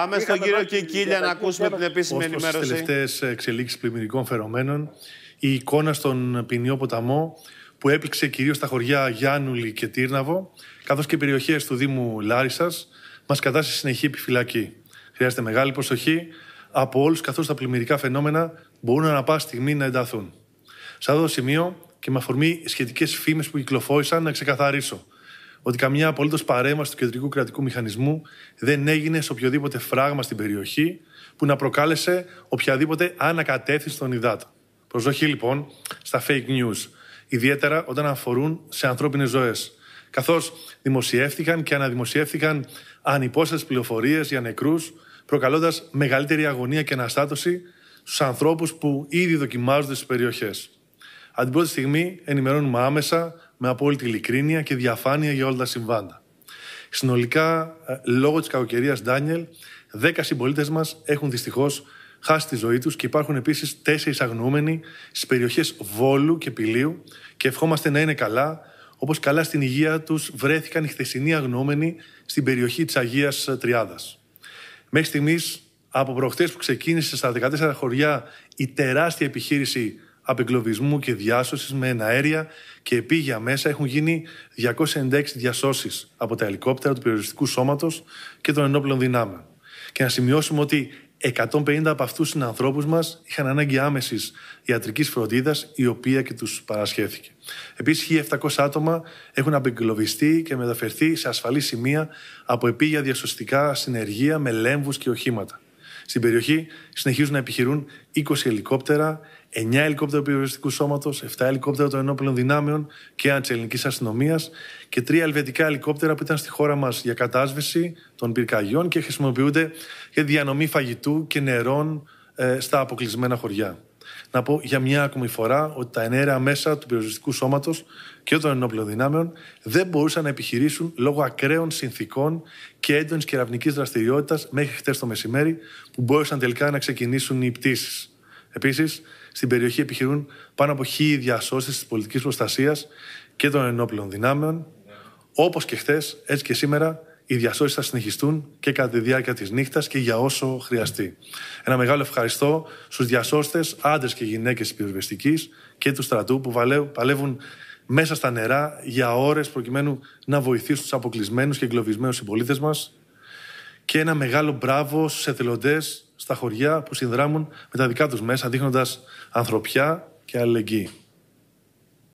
Πάμε στον κύριο Κικίλια να ακούσουμε την επίσημη ενημέρωση. Στι τελευταίες εξελίξεις πλημμυρικών φαινομένων, η εικόνα στον ποινιό ποταμό που έπληξε κυρίως τα χωριά Γιάννουλη και Τύρναβο, καθώς και περιοχές του Δήμου μα μας σε συνεχή επιφυλακή. Χρειάζεται μεγάλη προσοχή από όλους καθώς τα πλημμυρικά φαινόμενα μπορούν να πάσα στιγμή να ενταθούν. Σε αυτό το σημείο και με αφορμή σχετικές φήμες που κυκλοφόρησαν να ξεκαθαρίσω – ότι καμιά απολύτως παρέμβαση του κεντρικού κρατικού μηχανισμού δεν έγινε σε οποιοδήποτε φράγμα στην περιοχή που να προκάλεσε οποιαδήποτε ανακατεύθυνση των υδάτων. Προσοχή λοιπόν στα fake news, ιδιαίτερα όταν αφορούν σε ανθρώπινες ζωές. Καθώς δημοσιεύτηκαν και αναδημοσιεύτηκαν ανυπόστατε πληροφορίες για νεκρούς, προκαλώντας μεγαλύτερη αγωνία και αναστάτωση στους ανθρώπους που ήδη δοκιμάζονται στις περιοχές. Αν την στιγμή ενημερώνουμε άμεσα με απόλυτη ειλικρίνεια και διαφάνεια για όλα τα συμβάντα. Συνολικά, ε, λόγω της κακοκαιρίας Ντάνιελ, 10 συμπολίτες μας έχουν δυστυχώς χάσει τη ζωή τους και υπάρχουν επίσης 4 αγνοούμενοι στις περιοχές Βόλου και πιλίου και ευχόμαστε να είναι καλά, όπως καλά στην υγεία τους βρέθηκαν οι χθεσινοί αγνοούμενοι στην περιοχή της Αγίας Τριάδας. Μέχρι στιγμής, από προχτέ που ξεκίνησε στα 14 χωριά η τεράστια επιχείρηση απεγκλωβισμού και διάσωσης με εναέρια και επίγεια μέσα έχουν γίνει 296 διασώσεις από τα ελικόπτερα του περιοριστικού σώματος και των ενόπλων δυνάμεων. Και να σημειώσουμε ότι 150 από αυτούς του ανθρώπου μας είχαν ανάγκη άμεσης ιατρικής φροντίδας, η οποία και τους παρασχέθηκε. Επίσης, 1.700 άτομα έχουν απεγκλωβιστεί και μεταφερθεί σε ασφαλή σημεία από επίγεια διασωστικά συνεργεία με λέμβους και οχήματα. Στην περιοχή συνεχίζουν να επιχειρούν 20 ελικόπτερα, 9 ελικόπτερα περιοριστικού σώματος, 7 ελικόπτερα των ενόπλων δυνάμεων και ένα τη ελληνική αστυνομίας και 3 ελβετικά ελικόπτερα που ήταν στη χώρα μας για κατάσβεση των πυρκαγιών και χρησιμοποιούνται για διανομή φαγητού και νερών ε, στα αποκλεισμένα χωριά να πω για μια ακόμη φορά ότι τα ενέργεια μέσα του περιοριστικού σώματος και των ενόπλων δυνάμεων δεν μπορούσαν να επιχειρήσουν λόγω ακραίων συνθήκων και έντονης κεραυνική δραστηριότητας μέχρι χτε το μεσημέρι, που μπόρεσαν τελικά να ξεκινήσουν οι πτήσεις. Επίσης, στην περιοχή επιχειρούν πάνω από χίλιοι διασώσεις της πολιτικής προστασίας και των ενόπλων δυνάμεων. Όπως και χθες, έτσι και σήμερα, οι διασώσεις θα συνεχιστούν και κατά τη διάρκεια της νύχτας και για όσο χρειαστεί. Ένα μεγάλο ευχαριστώ στους διασώστες, άντρες και γυναίκες της πυροσβεστικής και του στρατού που παλεύουν μέσα στα νερά για ώρες προκειμένου να βοηθήσουν τους αποκλεισμένους και εγκλωβισμένους συμπολίτες μας. Και ένα μεγάλο μπράβο στους εθελοντές στα χωριά που συνδράμουν με τα δικά τους μέσα, δείχνοντας ανθρωπιά και αλληλεγγύη.